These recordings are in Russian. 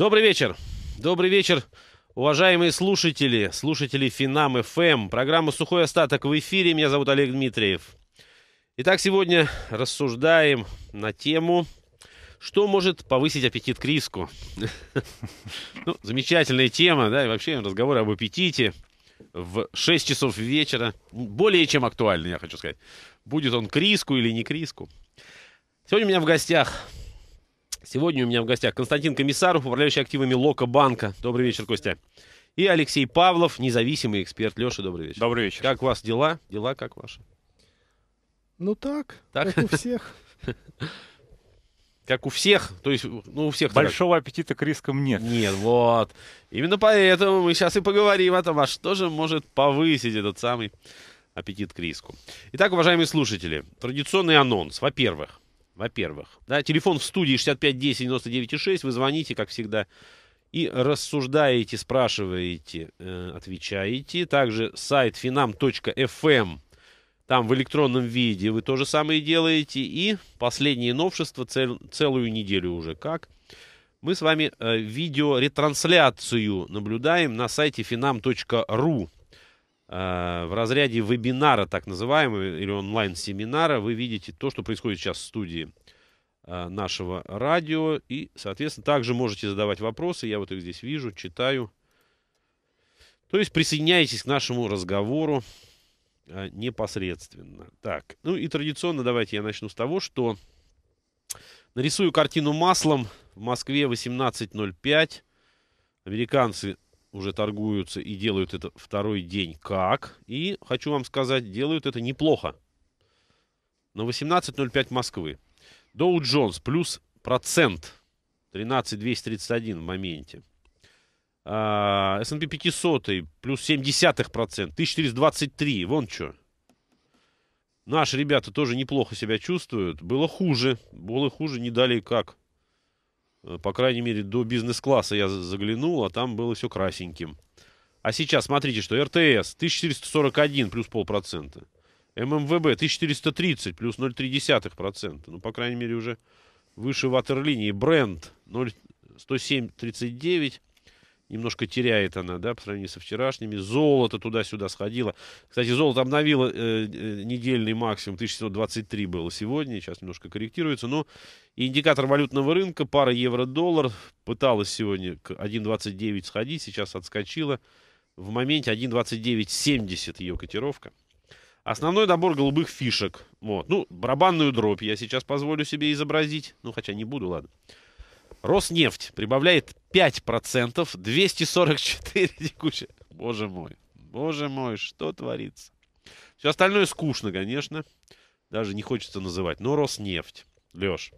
Добрый вечер. Добрый вечер, уважаемые слушатели, слушатели Финам ФМ. Эм. Программа «Сухой остаток» в эфире. Меня зовут Олег Дмитриев. Итак, сегодня рассуждаем на тему что может повысить аппетит к риску? ну, замечательная тема, да, и вообще разговор об аппетите в 6 часов вечера. Более чем актуальный, я хочу сказать. Будет он к риску или не к риску. Сегодня у меня в гостях Сегодня у меня в гостях Константин Комиссаров, управляющий активами Лока Банка. Добрый вечер, Костя. И Алексей Павлов, независимый эксперт. Леша, добрый вечер. Добрый вечер. Как у вас дела? Дела как ваши? Ну так, так? как у всех. Как у всех, то есть, ну, у всех. Большого так. аппетита к рискам нет. Нет, вот. Именно поэтому мы сейчас и поговорим о том, а что же может повысить этот самый аппетит к риску. Итак, уважаемые слушатели, традиционный анонс. Во-первых, во-первых. Да, телефон в студии 6510 99,6. Вы звоните, как всегда, и рассуждаете, спрашиваете, э, отвечаете. Также сайт finam.fm. Эм. Там в электронном виде вы то же самое делаете. И последнее новшество цел, целую неделю уже. Как? Мы с вами э, видео наблюдаем на сайте finam.ru. Э, в разряде вебинара, так называемого, или онлайн-семинара, вы видите то, что происходит сейчас в студии э, нашего радио. И, соответственно, также можете задавать вопросы. Я вот их здесь вижу, читаю. То есть присоединяйтесь к нашему разговору э, непосредственно. Так, ну и традиционно давайте я начну с того, что нарисую картину маслом. В Москве 18.05. Американцы уже торгуются и делают это второй день как. И, хочу вам сказать, делают это неплохо. На 18.05 Москвы. Доу Джонс плюс процент. 13,231 в моменте. S&P а, 500 плюс 0,7%, 1423, вон что. Наши ребята тоже неплохо себя чувствуют. Было хуже, было хуже, не дали как. Э, по крайней мере, до бизнес-класса я заглянул, а там было все красеньким. А сейчас смотрите, что РТС 1441 плюс полпроцента. ММВБ 1430 плюс 0,3%. процента. Ну, по крайней мере, уже выше ватерлинии. Бренд 0,10739 Немножко теряет она, да, по сравнению со вчерашними. Золото туда-сюда сходило. Кстати, золото обновило э, э недельный максимум. 1723 было сегодня. Сейчас немножко корректируется. Но ну, индикатор валютного рынка, пара евро-доллар, пыталась сегодня к 1,29 сходить. Сейчас отскочила. В моменте 1,2970 ее котировка. Основной набор голубых фишек. Вот. Ну, барабанную дробь я сейчас позволю себе изобразить. Ну, хотя не буду, ладно. Роснефть прибавляет 5%, 244 текущие. Боже мой, боже мой, что творится? Все остальное скучно, конечно. Даже не хочется называть. Но Роснефть. Леш,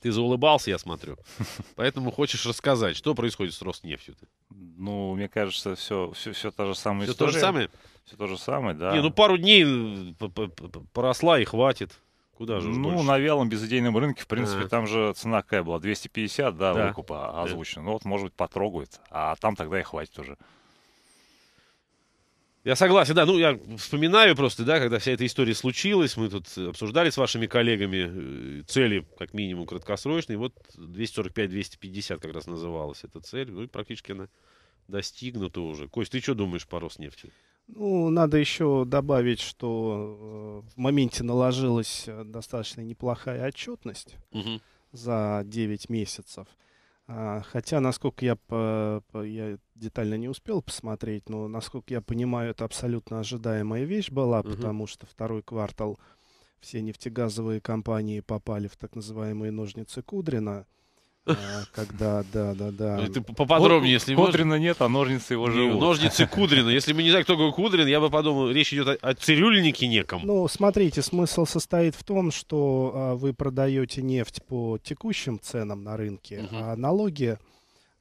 ты заулыбался, я смотрю. Поэтому хочешь рассказать, что происходит с Роснефтью? -то? Ну, мне кажется, все, все, все та же самая все история. Все то же самое? Все то же самое, да. Не, ну пару дней э, поросла и хватит. Куда же Ну, больше? на вялом безыдейном рынке, в принципе, а. там же цена какая была? 250, да, да. выкупа озвучена. Да. Ну вот, может быть, потрогают, а там тогда и хватит уже. Я согласен, да. Ну, я вспоминаю просто, да, когда вся эта история случилась, мы тут обсуждали с вашими коллегами э, цели, как минимум, краткосрочные. Вот 245-250 как раз называлась эта цель. Ну, и практически она достигнута уже. Кость, ты что думаешь по Роснефти? Ну, надо еще добавить, что э, в моменте наложилась э, достаточно неплохая отчетность угу. за 9 месяцев. А, хотя, насколько я, по, по, я детально не успел посмотреть, но, насколько я понимаю, это абсолютно ожидаемая вещь была, угу. потому что второй квартал все нефтегазовые компании попали в так называемые ножницы Кудрина. А, когда, да, да, да. Ну, ты поподробнее, если Кудрина можешь. нет, а ножницы его живут. Ножницы Кудрина. Если бы не знаю, кто такой Кудрин, я бы подумал, речь идет о, о цирюльнике неком. Ну, смотрите, смысл состоит в том, что а, вы продаете нефть по текущим ценам на рынке, угу. а налоги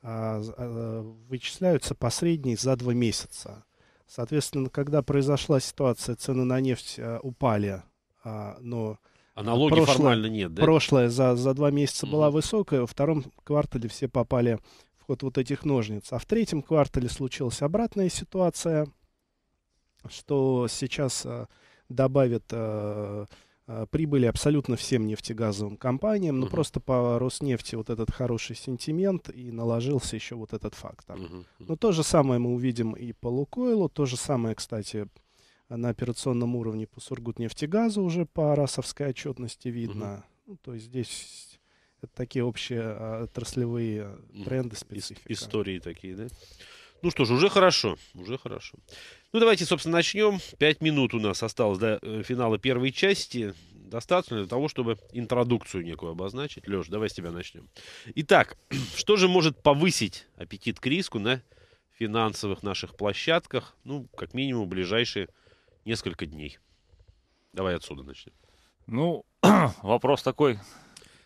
а, а, вычисляются по средней за два месяца. Соответственно, когда произошла ситуация, цены на нефть а, упали, а, но Аналогии прошлое, формально нет, да? Прошлое за, за два месяца mm-hmm. была высокая, во втором квартале все попали в ход вот этих ножниц. А в третьем квартале случилась обратная ситуация, что сейчас а, добавят а, а, прибыли абсолютно всем нефтегазовым компаниям, но ну, mm-hmm. просто по Роснефти вот этот хороший сентимент и наложился еще вот этот фактор. Mm-hmm. Но ну, то же самое мы увидим и по Лукойлу, то же самое, кстати, на операционном уровне по Сургутнефтегазу уже по расовской отчетности видно. Угу. Ну, то есть здесь это такие общие а, отраслевые тренды, специфика. Истории такие, да? Ну что ж, уже хорошо, уже хорошо. Ну давайте, собственно, начнем. Пять минут у нас осталось до э, финала первой части. Достаточно для того, чтобы интродукцию некую обозначить. Леш, давай с тебя начнем. Итак, что же может повысить аппетит к риску на финансовых наших площадках? Ну, как минимум, ближайшие несколько дней. Давай отсюда начнем. Ну, вопрос такой,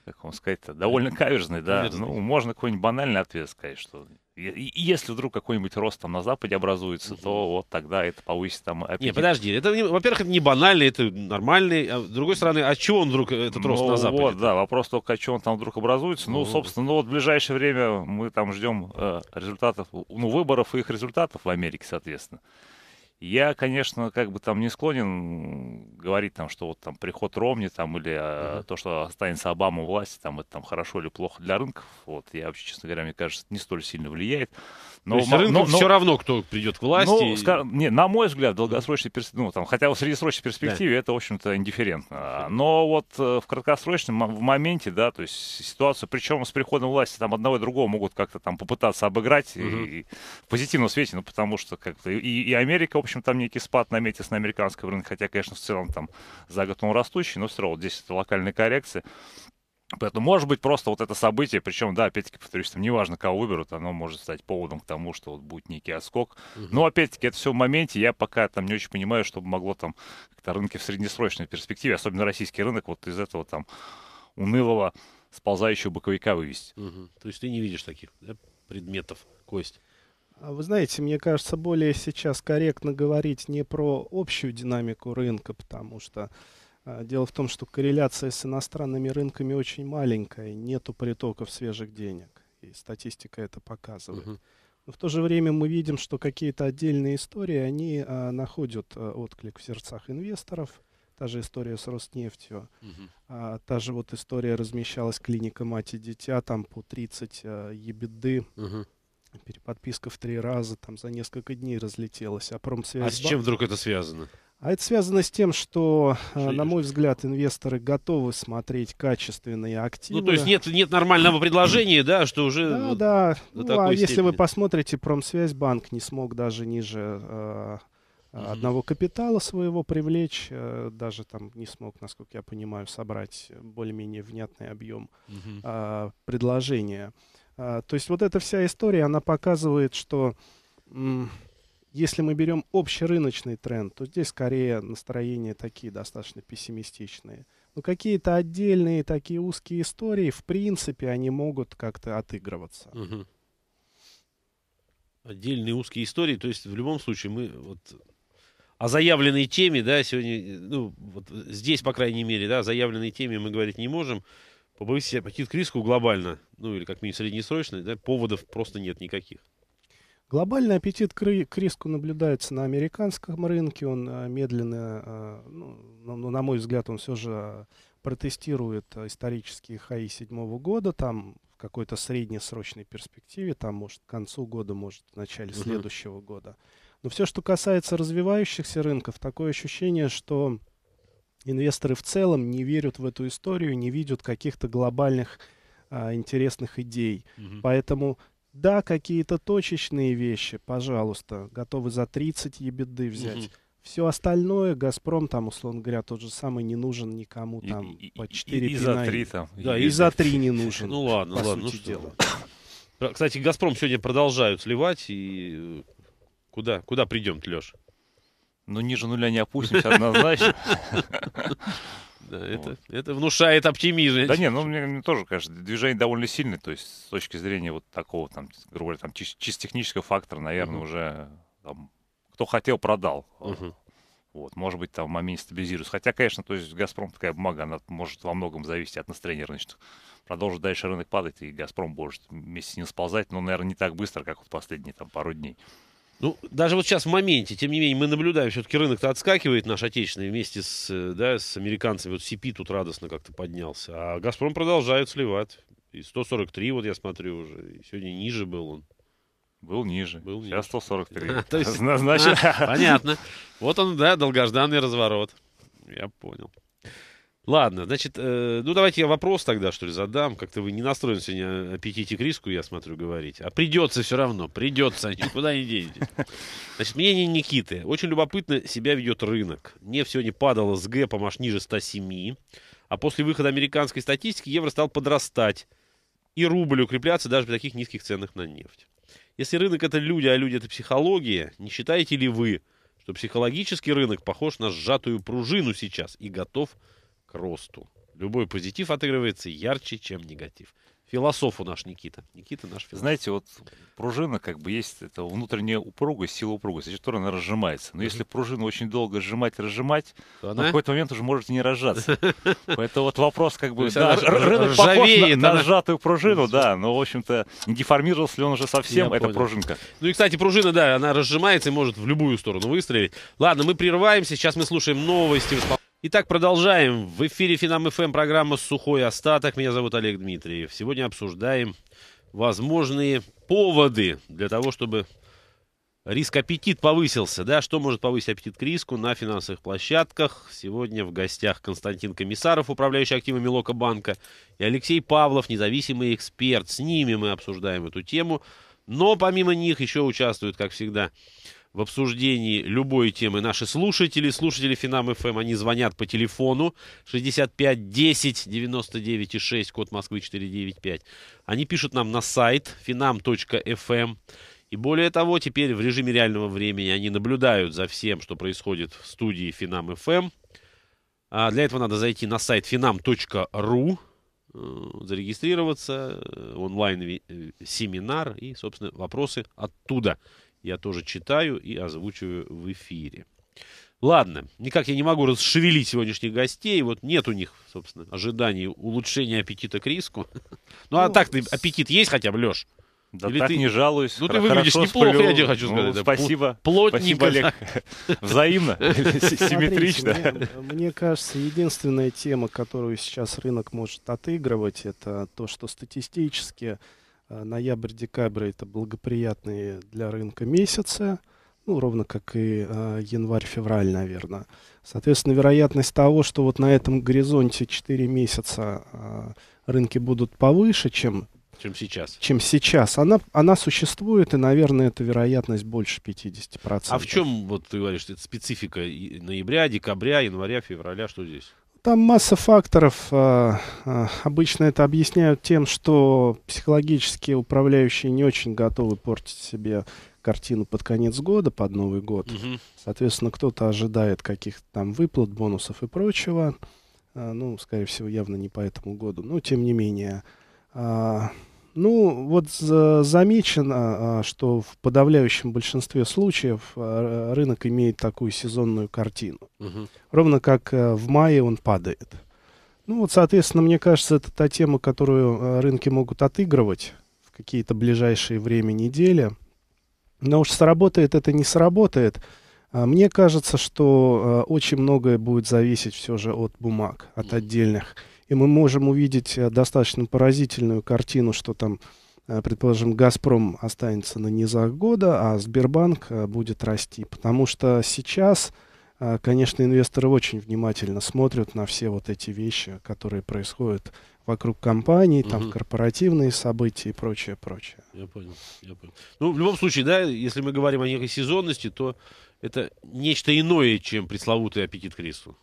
как вам сказать-то, довольно каверзный, да. Ну, можно какой-нибудь банальный ответ сказать, что если вдруг какой-нибудь рост там на Западе образуется, то вот тогда это повысит там аппетит. Не, подожди, это, во-первых, это не банальный, это нормальный. А с другой стороны, от а чего он вдруг, э, этот рост ну, на Западе? Вот, да, вопрос только, от а чего он там вдруг образуется. Ну, ну собственно, ну вот в ближайшее время мы там ждем э, результатов, ну, выборов и их результатов в Америке, соответственно. Я, конечно, как бы там не склонен говорить там, что вот там приход Ромни там или uh-huh. то, что останется Обама у власти, там это там хорошо или плохо для рынков. Вот я вообще, честно говоря, мне кажется, не столь сильно влияет. Но, То есть рынку но, но, все равно, кто придет к власти. Ну, и... скажем, не, на мой взгляд, в долгосрочной перспективе, ну, там, хотя в среднесрочной перспективе да. это, в общем-то, индифферентно. Но вот э, в краткосрочном в моменте, да, то есть ситуацию, причем с приходом власти там одного и другого могут как-то там попытаться обыграть угу. и, и в позитивном свете, ну, потому что как-то и, и Америка, в общем, там некий спад наметится на американском рынке, хотя, конечно, в целом там за год он растущий, но все равно вот здесь это локальная коррекция. Поэтому, может быть, просто вот это событие, причем, да, опять-таки, повторюсь, там неважно, кого выберут, оно может стать поводом к тому, что вот будет некий отскок. Угу. Но, опять-таки, это все в моменте, я пока там не очень понимаю, что могло там как-то рынки в среднесрочной перспективе, особенно российский рынок, вот из этого там унылого сползающего боковика вывести. Угу. То есть ты не видишь таких да, предметов, Кость? А вы знаете, мне кажется, более сейчас корректно говорить не про общую динамику рынка, потому что а, дело в том, что корреляция с иностранными рынками очень маленькая, нету притоков свежих денег, и статистика это показывает. uh Но в то же время мы видим, что какие-то отдельные истории, они а, находят а, отклик в сердцах инвесторов. Та же история с Роснефтью, uh а, та же вот история размещалась клиника мать и дитя, там по 30 а, ебеды. uh переподписка в три раза, там за несколько дней разлетелась. А промсвязь... А с чем вдруг это связано? А это связано с тем, что, э, что на мой взгляд, инвесторы готовы смотреть качественные активы. Ну, то есть нет, нет нормального предложения, да, что уже... Да, вот да. Ну, а степени. если вы посмотрите, Промсвязьбанк не смог даже ниже э, одного капитала своего привлечь, э, даже там не смог, насколько я понимаю, собрать более-менее внятный объем э, предложения. Э, то есть вот эта вся история, она показывает, что... М- если мы берем общерыночный тренд, то здесь скорее настроения такие достаточно пессимистичные. Но какие-то отдельные такие узкие истории, в принципе, они могут как-то отыгрываться. Угу. Отдельные узкие истории, то есть в любом случае мы вот о заявленной теме, да, сегодня, ну, вот здесь, по крайней мере, да, о заявленной теме мы говорить не можем. Побоюсь себя пойти к риску глобально, ну, или как минимум среднесрочно, да, поводов просто нет никаких. Глобальный аппетит к риску наблюдается на американском рынке. Он э, медленно, э, ну, ну, на мой взгляд, он все же э, протестирует исторические хаи седьмого года. Там в какой-то среднесрочной перспективе, там, может, к концу года, может, в начале угу. следующего года. Но все, что касается развивающихся рынков, такое ощущение, что инвесторы в целом не верят в эту историю, не видят каких-то глобальных а, интересных идей. Угу. Поэтому да, какие-то точечные вещи, пожалуйста, готовы за 30 ебеды взять. Угу. Все остальное, Газпром, там, условно говоря, тот же самый не нужен никому, там, и, по 4 и, и, и за 3 там. Да, и, и за 3 не нужен. Ну ладно, по ладно, ну сути ну Что? Кстати, Газпром сегодня продолжают сливать, и э, куда, куда придем, Леш? Ну, ниже нуля не опустимся однозначно. да. Вот. Это, это внушает оптимизм. Да не, ну мне, мне тоже, конечно, движение довольно сильное, то есть с точки зрения вот такого там, грубо говоря, там чис- чисто технического фактора, наверное, угу. уже там, кто хотел, продал. Угу. Вот, может быть, там в моменте стабилизируется. Хотя, конечно, то есть Газпром такая бумага, она может во многом зависеть от настроения рыночных. Продолжит дальше рынок падать, и Газпром может вместе с ним сползать, но, наверное, не так быстро, как в последние там пару дней. Ну, даже вот сейчас в моменте, тем не менее, мы наблюдаем, все-таки рынок-то отскакивает наш отечественный вместе с, э, да, с американцами. Вот CP тут радостно как-то поднялся. А «Газпром» продолжают сливать. И 143, вот я смотрю уже. И сегодня ниже был он. Был ниже. Был Сейчас ниже. 143. А, то есть, Значит... понятно. Вот он, да, долгожданный разворот. Я понял. Ладно, значит, э, ну давайте я вопрос тогда, что ли, задам. Как-то вы не настроены сегодня аппетите к риску, я смотрю, говорить. А придется все равно, придется, никуда не денете. Значит, мнение Никиты. Очень любопытно себя ведет рынок. Нефть сегодня падала с гэпом аж ниже 107. А после выхода американской статистики евро стал подрастать. И рубль укрепляться даже при таких низких ценах на нефть. Если рынок это люди, а люди это психология, не считаете ли вы, что психологический рынок похож на сжатую пружину сейчас и готов к росту. Любой позитив отыгрывается ярче, чем негатив. Философ у наш Никита. Никита наш философ. Знаете, вот пружина как бы есть это внутренняя упругость, сила упругости, которая она разжимается. Но если пружину очень долго сжимать, разжимать, то она... в какой-то момент уже может не разжаться. Поэтому вот вопрос как бы, да, рынок похож на сжатую пружину, да, но, в общем-то, не деформировался ли он уже совсем, эта пружинка. Ну и, кстати, пружина, да, она разжимается и может в любую сторону выстрелить. Ладно, мы прерываемся, сейчас мы слушаем новости в Итак, продолжаем. В эфире Финам ФМ программа «Сухой остаток». Меня зовут Олег Дмитриев. Сегодня обсуждаем возможные поводы для того, чтобы риск-аппетит повысился. Да, что может повысить аппетит к риску на финансовых площадках? Сегодня в гостях Константин Комиссаров, управляющий активами Локобанка, и Алексей Павлов, независимый эксперт. С ними мы обсуждаем эту тему. Но помимо них еще участвуют, как всегда, в обсуждении любой темы наши слушатели. Слушатели Финам ФМ, эм, они звонят по телефону 65 10 99 6, код Москвы 495. Они пишут нам на сайт finam.fm. Эм. И более того, теперь в режиме реального времени они наблюдают за всем, что происходит в студии Финам ФМ. Эм. А для этого надо зайти на сайт finam.ru, э, зарегистрироваться, э, онлайн-семинар э, и, собственно, вопросы оттуда я тоже читаю и озвучиваю в эфире. Ладно, никак я не могу расшевелить сегодняшних гостей. Вот нет у них, собственно, ожиданий улучшения аппетита к риску. Ну, а ну, так аппетит есть хотя бы, Леш? Да Или так ты... не жалуюсь. Ну, ты выглядишь неплохо, сплю. я тебе хочу сказать. Ну, да. спасибо. Плотненько. Спасибо, Олег. Взаимно, симметрично. Ну, мне кажется, единственная тема, которую сейчас рынок может отыгрывать, это то, что статистически а, Ноябрь-декабрь это благоприятные для рынка месяцы, ну, ровно как и э, а, январь-февраль, наверное. Соответственно, вероятность того, что вот на этом горизонте 4 месяца э, рынки будут повыше, чем, чем сейчас, чем сейчас она, она существует, и, наверное, эта вероятность больше 50%. А в чем, вот ты говоришь, это специфика ноября, декабря, января, февраля, что здесь? Там масса факторов. А, а, обычно это объясняют тем, что психологически управляющие не очень готовы портить себе картину под конец года, под Новый год. Угу. Соответственно, кто-то ожидает каких-то там выплат, бонусов и прочего. А, ну, скорее всего, явно не по этому году. Но, тем не менее, ну, вот э, замечено, а, что в подавляющем большинстве случаев э, рынок имеет такую сезонную картину. Угу. Ровно как э, в мае он падает. Ну вот, соответственно, мне кажется, это та тема, которую рынки могут отыгрывать в какие-то ближайшие время недели. Но уж сработает это, не сработает. А, мне кажется, что очень многое будет зависеть все же от бумаг, от отдельных и мы можем увидеть э, достаточно поразительную картину, что там, э, предположим, «Газпром» останется на низах года, а «Сбербанк» э, будет расти. Потому что сейчас, конечно, инвесторы очень внимательно смотрят на все вот эти вещи, которые происходят вокруг компаний, угу. там корпоративные события и прочее, прочее. Я понял, я понял. Ну, в любом случае, да, если мы говорим о некой сезонности, то это нечто иное, чем пресловутый аппетит к рису.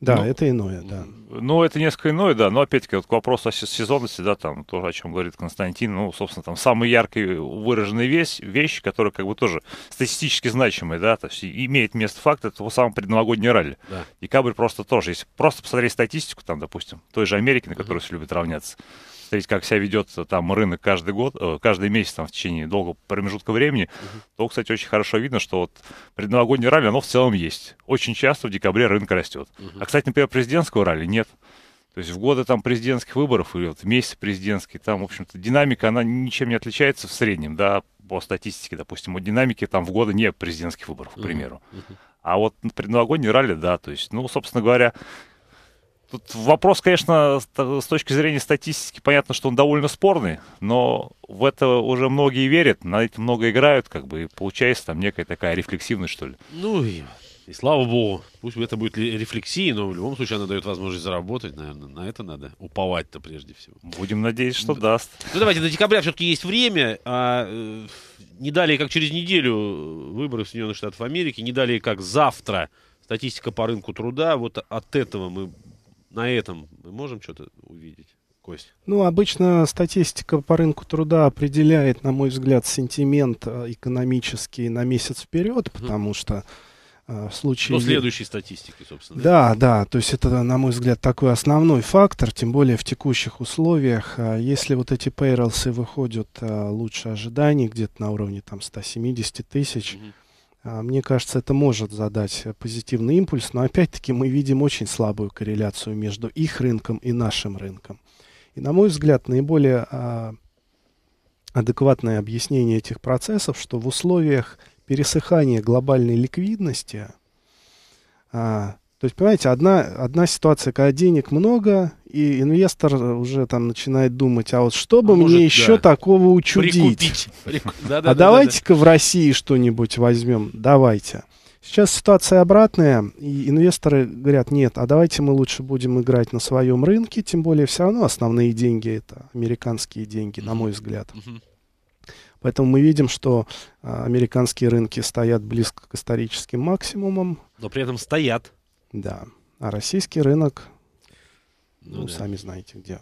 Да, ну, это иное, да. Ну, это несколько иное, да. Но опять-таки, вот к вопросу о сезонности, да, там тоже о чем говорит Константин, ну, собственно, там самые яркие выраженные вещь, вещи, которые как бы тоже статистически значимые, да, то есть имеет место факт, это то самое предновогоднее ралли. Да. Декабрь просто тоже. Если просто посмотреть статистику, там, допустим, той же Америки, на которую все любят равняться, смотреть, как себя ведет э, там рынок каждый год, э, каждый месяц там, в течение долгого промежутка времени, uh-huh. то, кстати, очень хорошо видно, что вот предновогоднее ралли, оно в целом есть. Очень часто в декабре рынок растет. Uh-huh. А, кстати, например, президентского ралли нет. То есть в годы там президентских выборов или вот месяц президентский, там, в общем-то, динамика, она ничем не отличается в среднем, да, по статистике, допустим, от динамики там в годы не президентских выборов, к примеру. Uh-huh. А вот предновогодний ралли, да, то есть, ну, собственно говоря, Тут вопрос, конечно, с точки зрения статистики, понятно, что он довольно спорный, но в это уже многие верят, на это много играют, как бы, и получается там некая такая рефлексивность, что ли. Ну, и, и слава богу, пусть это будет рефлексии, но в любом случае она дает возможность заработать, наверное, на это надо уповать-то прежде всего. Будем надеяться, что даст. Ну, давайте, до декабря все-таки есть время, а э, не далее, как через неделю выборы в Соединенных Штатах Америки, не далее, как завтра статистика по рынку труда, вот от этого мы на этом мы можем что-то увидеть? Кость. Ну, обычно статистика по рынку труда определяет, на мой взгляд, сентимент э, экономический на месяц вперед, потому mm-hmm. что э, в случае... До ну, следующей статистики, собственно. Да, да, то есть это, на мой взгляд, такой основной фактор, тем более в текущих условиях. Э, если вот эти пейролсы выходят лучше ожиданий, где-то на уровне там 170 тысяч, угу. А, мне кажется, это может задать э, позитивный импульс, но опять-таки мы видим очень слабую корреляцию между их рынком и нашим рынком. И, на мой взгляд, наиболее а, адекватное объяснение этих процессов, что в условиях пересыхания глобальной ликвидности а, то есть, понимаете, одна, одна ситуация, когда денег много, и инвестор э, уже там начинает думать, а вот что бы а мне может, еще да. такого учудить? а давайте-ка в России что-нибудь возьмем, давайте. Сейчас ситуация обратная, и инвесторы говорят, нет, а давайте мы лучше будем играть на своем рынке, тем более все равно основные деньги это американские деньги, на мой взгляд. Поэтому мы видим, что а, американские рынки стоят близко к историческим максимумам. Но при этом стоят. Да. А российский рынок, ну, ну да. сами знаете где.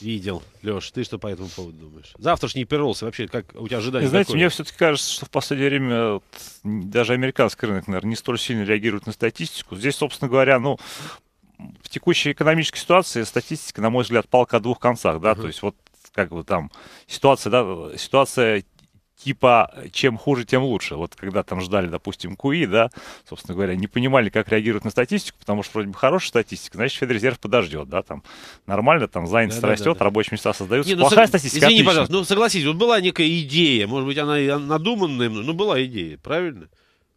Видел. Леш, ты что по этому поводу думаешь? Завтрашний перелся вообще, как у тебя ожидания? Знаете, какое? мне все-таки кажется, что в последнее время вот, даже американский рынок, наверное, не столь сильно реагирует на статистику. Здесь, собственно говоря, ну, в текущей экономической ситуации статистика, на мой взгляд, палка о двух концах, да, uh-huh. то есть вот как бы там ситуация, да, ситуация типа чем хуже, тем лучше. Вот когда там ждали, допустим, КУИ, да, собственно говоря, не понимали, как реагируют на статистику, потому что вроде бы хорошая статистика, значит, Федрезерв подождет, да, там нормально, там занятость да, растет, да, да, рабочие места создаются. Не, ну, Плохая ну, статистика, Извини, отлично. пожалуйста, ну согласись, вот была некая идея, может быть, она надуманная, но была идея, правильно?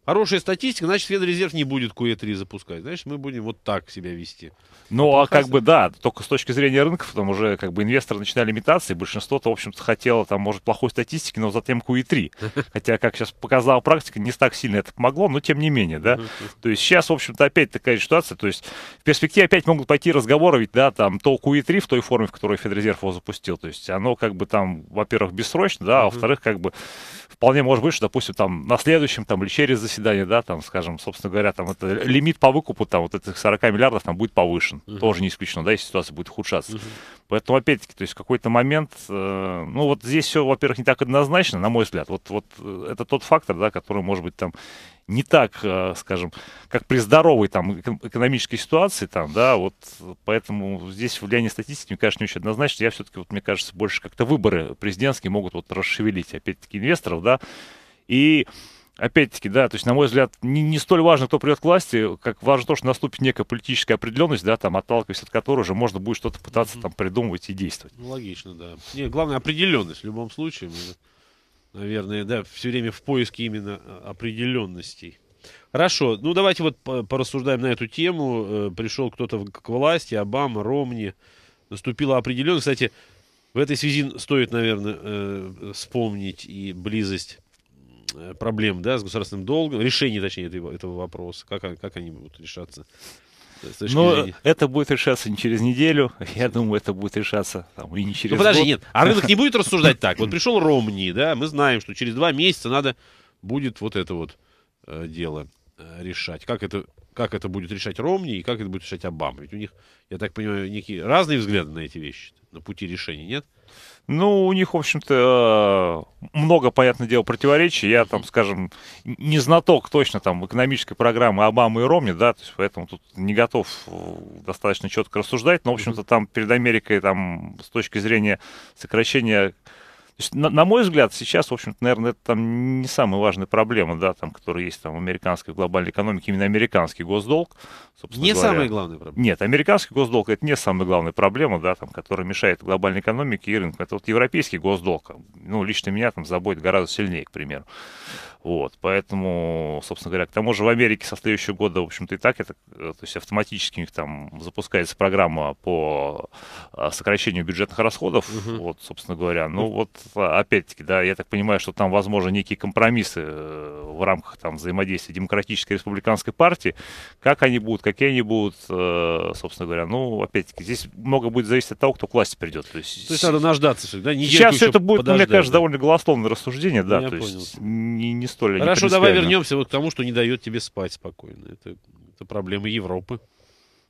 Хорошая статистика, значит, Федрезерв не будет QE3 запускать. Значит, мы будем вот так себя вести. Ну, а, а как бы, да, только с точки зрения рынков, там уже как бы инвесторы начинали имитации, большинство-то, в общем-то, хотело, там, может, плохой статистики, но затем QE3. Хотя, как сейчас показала практика, не так сильно это помогло, но тем не менее, да. То есть сейчас, в общем-то, опять такая ситуация, то есть в перспективе опять могут пойти разговоры, ведь, да, там, то QE3 в той форме, в которой Федрезерв его запустил, то есть оно как бы там, во-первых, бессрочно, да, а во-вторых, как бы вполне может быть, что, допустим, там, на следующем, там, или через заседание, да, там, скажем, собственно говоря, там это лимит по выкупу там вот этих 40 миллиардов там будет повышен. Uh -huh. Тоже не исключено, да, если ситуация будет ухудшаться. Uh -huh. Поэтому, опять-таки, то есть какой-то момент, э, ну, вот здесь все, во-первых, не так однозначно, на мой взгляд. Вот, вот э, это тот фактор, да, который, может быть, там не так, э, скажем, как при здоровой там экономической ситуации, там, да, вот поэтому здесь влияние статистики, мне кажется, не очень однозначно. Я все-таки, вот, мне кажется, больше как-то выборы президентские могут вот расшевелить, опять-таки, инвесторов, да, и опять-таки, да, то есть, на мой взгляд, не, не столь важно, кто придет к власти, как важно то, что наступит некая политическая определенность, да, там, отталкиваясь от которой уже можно будет что-то пытаться там придумывать и действовать. Ну, логично, да. Не, главное, определенность в любом случае. наверное, да, все время в поиске именно а, определенностей. Хорошо, ну давайте вот порассуждаем на эту тему. Э, Пришел кто-то к власти, Обама, Ромни. Наступила определенность. Кстати, в этой связи стоит, наверное, э, вспомнить и близость Э, проблем да, с государственным долгом, решение, точнее, этого, этого вопроса, как, как они будут решаться? Но ну, зрения. это будет решаться не через неделю, я думаю, это будет решаться там, и не через Ну подожди, год. нет, а рынок не будет рассуждать так. Вот пришел Ромни, да, мы знаем, что через два месяца надо будет вот это вот э, дело э, решать. Как это как это будет решать Ромни и как это будет решать Обама. Ведь у них, я так понимаю, некие разные взгляды на эти вещи, на пути решения, нет? Ну, у них, в общем-то, э, много, понятное дело, противоречий. Я там, скажем, не знаток точно там экономической программы Обамы и Ромни, да, то есть поэтому тут не готов э, достаточно четко рассуждать. Но, в общем-то, там перед Америкой там с точки зрения сокращения есть, на, на мой взгляд, сейчас, в общем-то, наверное, это там не самая важная проблема, да, там, которая есть там в американской глобальной экономике, именно американский госдолг. не говоря. самая главная проблема. Нет, американский госдолг это не самая главная проблема, да, там, которая мешает глобальной экономике и рынку. Это вот европейский госдолг. Ну, лично меня там заботит гораздо сильнее, к примеру. Вот, поэтому, собственно говоря, к тому же в Америке со следующего года, в общем-то, и так это, э, то есть автоматически у них там запускается программа по э, сокращению бюджетных расходов, угу. вот, собственно говоря. Ну вот, э, опять-таки, да, я так понимаю, что там, возможно, некие компромиссы в рамках там взаимодействия Демократической и Республиканской партии. Как они будут, какие они будут, собственно говоря, ну, опять-таки, здесь много будет зависеть от того, кто к власти придет. То есть, то есть надо наждаться, да? Сейчас это будет, мне кажется, довольно голословное рассуждение, да, ну, я то понял. есть не, не столь Хорошо, давай вернемся вот к тому, что не дает тебе спать спокойно. Это, это проблема Европы.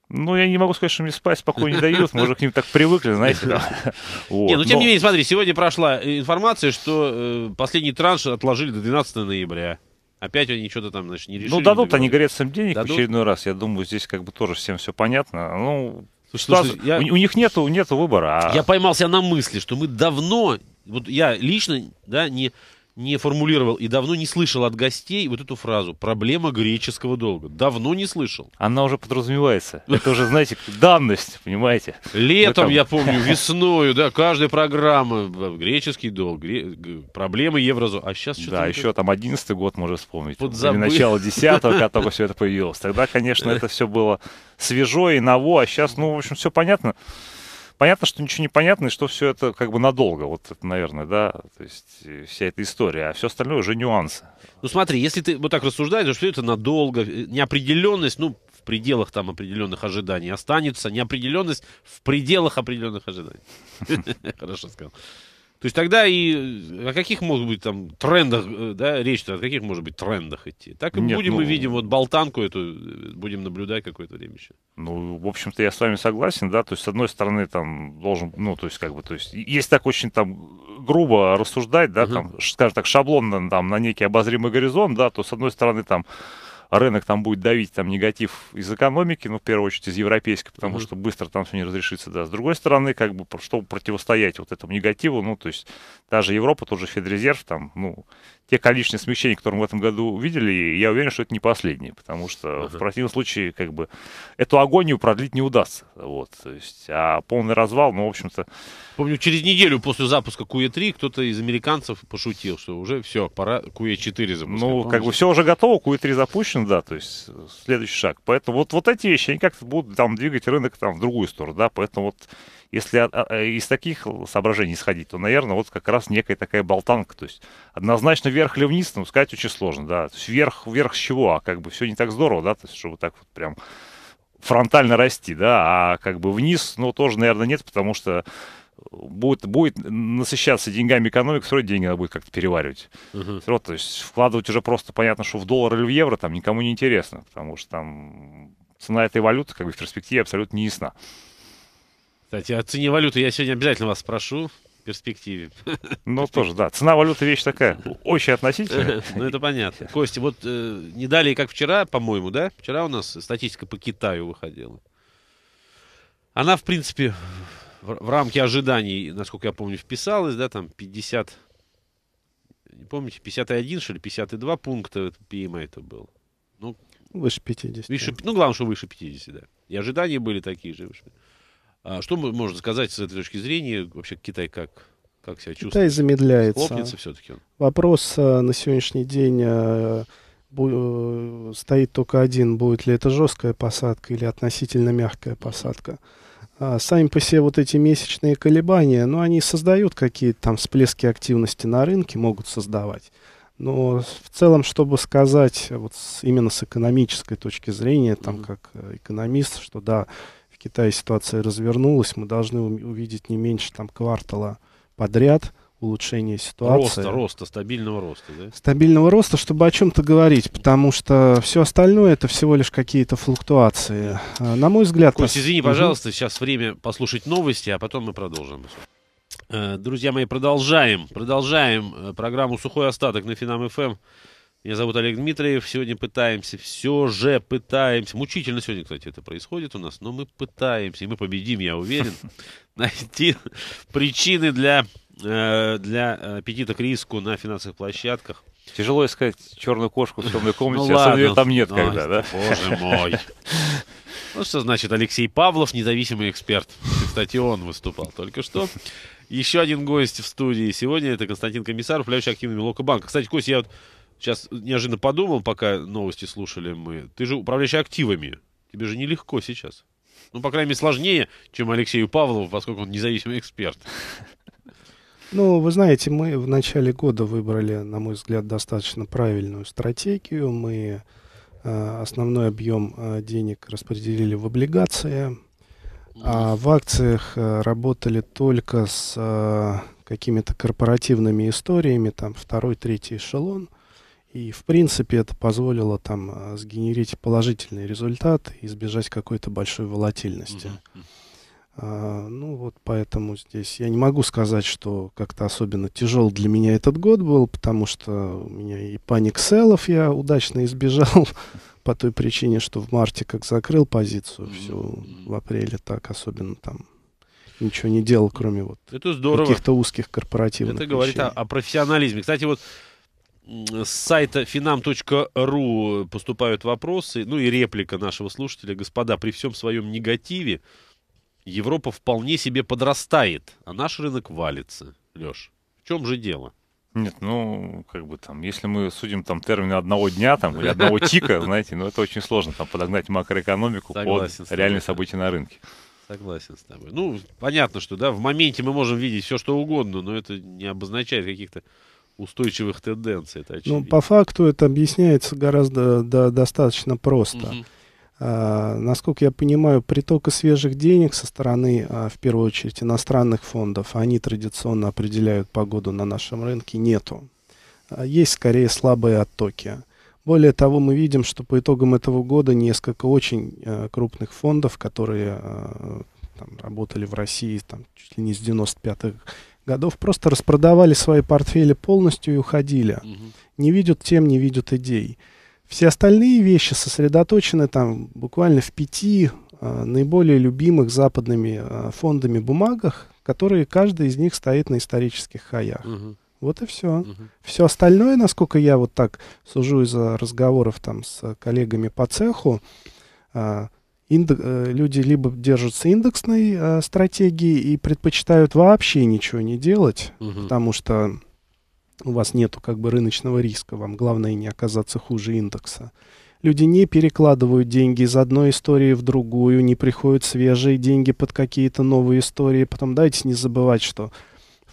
Ну, я не могу сказать, что мне спать спокойно не дают. Мы уже к ним так привыкли, знаете. Не, ну, тем не менее, смотри, сегодня прошла информация, что э, последний транш отложили до 12 ноября. Опять они что-то там, значит, не решили. Ну, дадут они грецам денег в очередной раз. Я думаю, здесь как бы тоже всем все понятно. Ну, у, них нету, нету выбора. А я поймался на мысли, что мы давно, вот я лично, да, не не формулировал и давно не слышал от гостей вот эту фразу «проблема греческого долга». Давно не слышал. Она уже подразумевается. Это уже, знаете, данность понимаете? Летом, я помню, весною, да, каждая программа э, «греческий долг», «проблемы еврозоны». А сейчас что-то... Да, еще там 11 год можно вспомнить. Или начало 10-го, когда только все это появилось. Тогда, конечно, это все было свежо и ново, а сейчас, ну, в общем, все понятно понятно, что ничего не понятно, и что все это как бы надолго. Вот это, наверное, да, то есть э, вся эта история. А все остальное уже нюансы. Ну смотри, если ты вот так рассуждаешь, что это надолго, э, неопределенность, ну, в пределах там определенных ожиданий останется, неопределенность в пределах определенных ожиданий. Хорошо сказал. То есть тогда и э, о каких может быть там трендах, э, да, речь-то, о каких может быть трендах идти? Так и Нет, будем ну... видим, вот болтанку эту э, будем наблюдать какое-то время еще. Ну, в общем-то, я с вами согласен, да, то есть, с одной стороны, там, должен, ну, то есть, как бы, то есть, есть так очень, там, грубо рассуждать, да, угу. там, скажем так, шаблонно, там, на некий обозримый горизонт, да, то, с одной стороны, там, рынок там будет давить там негатив из экономики, ну, в первую очередь из европейской, потому mm-hmm. что быстро там все не разрешится, да. С другой стороны, как бы, чтобы противостоять вот этому негативу, ну, то есть, даже Европа, тот же Федрезерв, там, ну, те количественные смягчения, которые мы в этом году увидели, я уверен, что это не последние, потому что uh-huh. в противном случае как бы эту агонию продлить не удастся. Вот, то есть, а полный развал, ну, в общем-то... Помню, через неделю после запуска QE3 кто-то из американцев пошутил, что уже все, пора QE4 запускать. Ну, Помнишь? как бы все уже готово, QE3 запущен, да, то есть следующий шаг. Поэтому вот, вот эти вещи, они как-то будут там двигать рынок там в другую сторону, да, поэтому вот если а, э, из таких соображений исходить, то, наверное, вот как раз некая такая болтанка. То есть однозначно вверх или вниз, ну, сказать очень сложно, да. То есть вверх, вверх с чего? А как бы все не так здорово, да, то есть чтобы так вот прям фронтально расти, да, а как бы вниз, ну, тоже, наверное, нет, потому что э, будет, будет насыщаться деньгами экономика, все равно деньги надо будет как-то переваривать. Uh-huh. Все равно, то есть вкладывать уже просто понятно, что в доллар или в евро там никому не интересно, потому что там цена этой валюты как бы в перспективе абсолютно не ясна. Кстати, о цене валюты я сегодня обязательно вас спрошу в перспективе. Ну, тоже, да. Цена валюты вещь такая очень относительная. Э, ну, это понятно. Костя, вот э, не далее, как вчера, по-моему, да? Вчера у нас статистика по Китаю выходила. Она, в принципе, в рамки ожиданий, насколько я помню, вписалась, да, там 50... Не помните, 51, что ли, 52 пункта PMA эм а это было. Ну, выше 50. Выше, ну, главное, что выше 50, да. И ожидания были такие же. Выше 50. А что можно сказать с этой точки зрения? Вообще Китай как, как себя чувствует? Китай замедляется. Схлопнется все-таки он? Вопрос э, на сегодняшний день э, э, стоит только один. Будет ли это жесткая посадка или относительно мягкая посадка? А сами по себе вот эти месячные колебания, ну, они создают какие-то там всплески активности на рынке, могут создавать. Но в целом, чтобы сказать, вот именно с экономической точки зрения, там, как экономист, что да, Китае ситуация развернулась, мы должны увидеть не меньше там квартала подряд улучшение ситуации. Роста, роста, стабильного роста, да? Стабильного роста, чтобы о чем-то говорить, потому что все остальное это всего лишь какие-то флуктуации. А, на мой взгляд... Кость, нас... извини, пожалуйста, сейчас время послушать новости, а потом мы продолжим. Э, друзья мои, продолжаем, продолжаем э, программу «Сухой остаток» на Финам-ФМ. Меня зовут Олег Дмитриев. Сегодня пытаемся, все же пытаемся. Мучительно сегодня, кстати, это происходит у нас, но мы пытаемся, и мы победим, я уверен, найти причины для, э, для аппетита к риску на финансовых площадках. Тяжело искать черную кошку в темной комнате, ну, ладно, ее там нет когда, да? Боже мой. Ну, что значит Алексей Павлов, независимый эксперт. Кстати, он выступал только что. Еще один гость в студии сегодня, это Константин Комиссаров, являющий активным Лока Кстати, Кость, я вот Сейчас неожиданно подумал, пока новости слушали мы. Ты же управляющий активами. Тебе же нелегко сейчас. Ну, по крайней мере, сложнее, чем Алексею Павлову, поскольку он независимый эксперт. Ну, вы знаете, мы в начале года выбрали, на мой взгляд, достаточно правильную стратегию. Мы э, основной объем э, денег распределили в облигации, а в акциях э, работали только с э, какими-то корпоративными историями, там второй, третий эшелон – и, в принципе, это позволило там э, сгенерить положительный результат и избежать какой-то большой волатильности. Uh-huh. А, ну вот поэтому здесь я не могу сказать, что как-то особенно тяжел для меня этот год был, потому что у меня и паник селлов я удачно избежал по той причине, что в марте как закрыл позицию все в апреле так особенно там ничего не делал, кроме вот каких-то узких корпоративных. Это говорит о, о профессионализме. Кстати, вот с сайта finam.ru поступают вопросы, ну и реплика нашего слушателя. Господа, при всем своем негативе Европа вполне себе подрастает, а наш рынок валится. Леш, в чем же дело? Нет, ну, как бы там, если мы судим там термины одного дня там, или одного тика, знаете, ну это очень сложно там подогнать макроэкономику Согласен под реальные события на рынке. Согласен с тобой. Ну, понятно, что да, в моменте мы можем видеть все, что угодно, но это не обозначает каких-то устойчивых тенденций. Это ну, по факту это объясняется гораздо да, достаточно просто. Угу. А, насколько я понимаю, притока свежих денег со стороны, а, в первую очередь, иностранных фондов, они традиционно определяют погоду на нашем рынке, нету. А, есть скорее слабые оттоки. Более того, мы видим, что по итогам этого года несколько очень э, крупных фондов, которые э, там, работали в России там, чуть ли не с 95-х годов просто распродавали свои портфели полностью и уходили. Угу. Не видят тем, не видят идей. Все остальные вещи сосредоточены там буквально в пяти э, наиболее любимых западными э, фондами бумагах, которые каждый из них стоит на исторических хаях. Угу. Вот и все. Угу. Все остальное, насколько я вот так сужу из-за разговоров там с коллегами по цеху, э, Индек, э, люди либо держатся индексной э, стратегии и предпочитают вообще ничего не делать, угу. потому что у вас нету как бы рыночного риска, вам главное не оказаться хуже индекса. Люди не перекладывают деньги из одной истории в другую, не приходят свежие деньги под какие-то новые истории. Потом давайте не забывать, что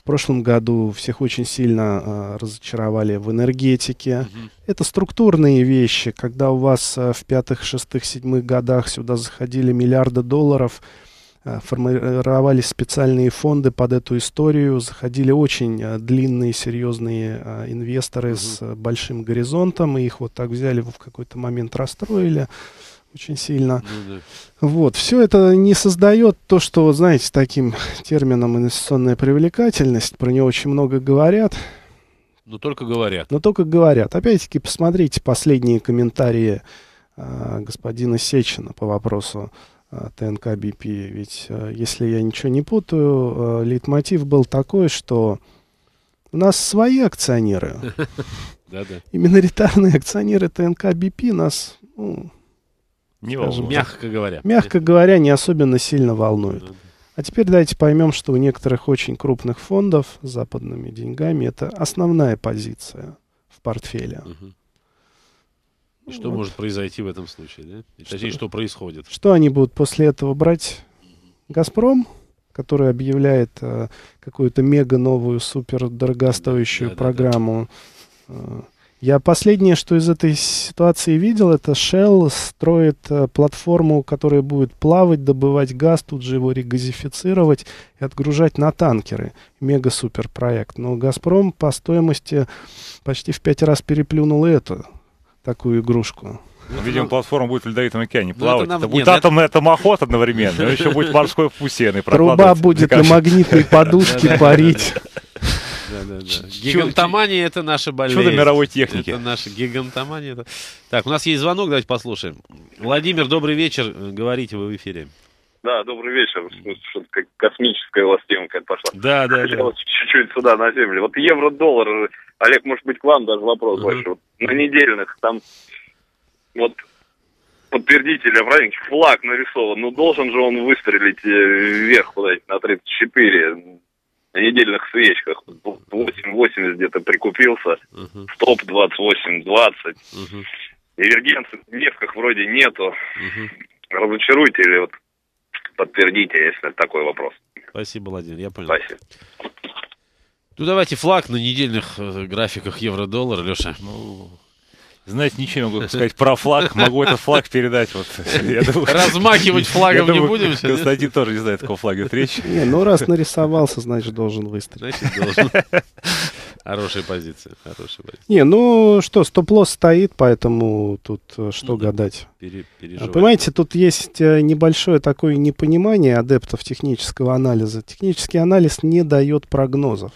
прошлом году всех очень сильно э, разочаровали в энергетике. Mm-hmm. Это структурные вещи. Когда у вас э, в пятых, шестых, седьмых годах сюда заходили миллиарды долларов, э, формировались специальные фонды под эту историю, заходили очень э, длинные, серьезные э, инвесторы Mm-hmm. с э, большим горизонтом, и их вот так взяли, в какой-то момент расстроили. Э, очень сильно. Ну, да. Вот, все это не создает то, что, знаете, таким термином инвестиционная привлекательность, про нее очень много говорят. Но только говорят. Но только говорят. Опять-таки, посмотрите последние комментарии э, господина Сечина по вопросу э, ТНК БП. Ведь, э, если я ничего не путаю, э, лейтмотив был такой, что у нас свои акционеры. именно ритарные акционеры ТНК БП нас ну, не волнует. Мягко говоря. Мягко говоря, не особенно сильно волнует. А теперь давайте поймем, что у некоторых очень крупных фондов с западными деньгами это основная позиция в портфеле. Угу. И что вот. может произойти в этом случае, да? И, что, точнее, что происходит? Что они будут после этого брать? Газпром, который объявляет э, какую-то мега новую, супер дорогостоящую да, программу. Да, да. Э, я последнее, что из этой ситуации видел, это Shell строит э, платформу, которая будет плавать, добывать газ, тут же его регазифицировать и отгружать на танкеры. Мега-супер проект. Но «Газпром» по стоимости почти в пять раз переплюнул эту, такую игрушку. Ну, видимо, ну, платформа будет в Ледовитом океане плавать. Ну, это, нам... это будет Нет, атомный это... томоход одновременно, еще будет морской пусеной Труба будет на магнитной подушке парить. да, да. Гигантомания это наша болезнь. Чудо мировой техники. Это наша гигантомания. Это... Так, у нас есть звонок, давайте послушаем. Владимир, добрый вечер. Э, говорите вы в эфире. Да, добрый вечер. как космическая у вас тема пошла. Да, да, Хотелось да. чуть-чуть сюда, на землю. Вот евро-доллар, Олег, может быть, к вам даже вопрос больше. Вот на недельных там вот подтвердите или правильно, флаг нарисован, но ну, должен же он выстрелить э, вверх куда-нибудь на 34 на недельных свечках. 8-80 где-то прикупился, uh-huh. стоп 28-20. Uh-huh. Эвергенцев в девках вроде нету. Uh-huh. Разочаруйте или вот подтвердите, если такой вопрос. Спасибо, Владимир, я понял. Спасибо. Ну, давайте флаг на недельных э, графиках евро-доллар, Леша. Ну, знаете, ничего не могу сказать про флаг. Могу этот флаг передать. Вот, думаю, Размахивать флагом думаю, не будем сейчас? Константин тоже не знает, какого флага речь. Не, ну раз нарисовался, значит, должен выстрелить. Значит, должен. Хорошая позиция, хорошая позиция. Не, ну что, стоп-лосс стоит, поэтому тут э, что ну, гадать. Пере, а, переживать. Понимаете, тут есть э, небольшое такое непонимание адептов технического анализа. Технический анализ не дает прогнозов.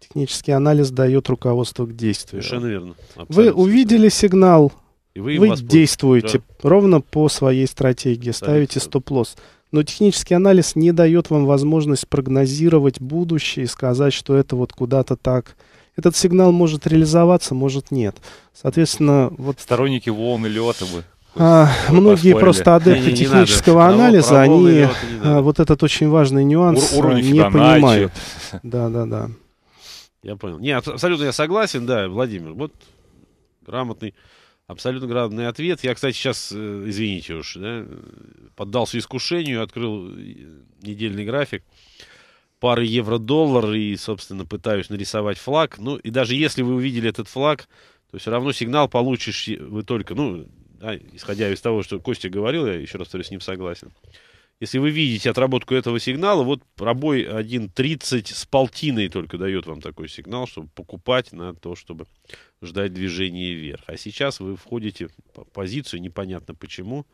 Технический анализ дает руководство к действию. Совершенно верно. Абсолютно. Вы увидели сигнал, и вы вы действуете да. ровно по своей стратегии, ставите стоп-лосс. Но технический анализ не дает вам возможность прогнозировать будущее и сказать, что это вот куда-то так. Этот сигнал может реализоваться, может нет. Соответственно, вот... Сторонники волны лета бы. А, многие просто адепты технического не надо. анализа, они лёд, а, вот этот очень важный нюанс Ур а, не понимают. Да, да, да. Я понял. Не, абсолютно я согласен, да, Владимир. Вот грамотный, абсолютно грамотный ответ. Я, кстати, сейчас, э, извините уж, да, поддался искушению, открыл э, недельный график пары евро-доллар и, собственно, пытаюсь нарисовать флаг. Ну, и даже если вы увидели этот флаг, то все равно сигнал получишь вы только, ну, да, исходя из того, что Костя говорил, я еще раз повторюсь, с ним согласен. Если вы видите отработку этого сигнала, вот пробой 1.30 с полтиной только дает вам такой сигнал, чтобы покупать на то, чтобы ждать движения вверх. А сейчас вы входите в позицию, непонятно почему,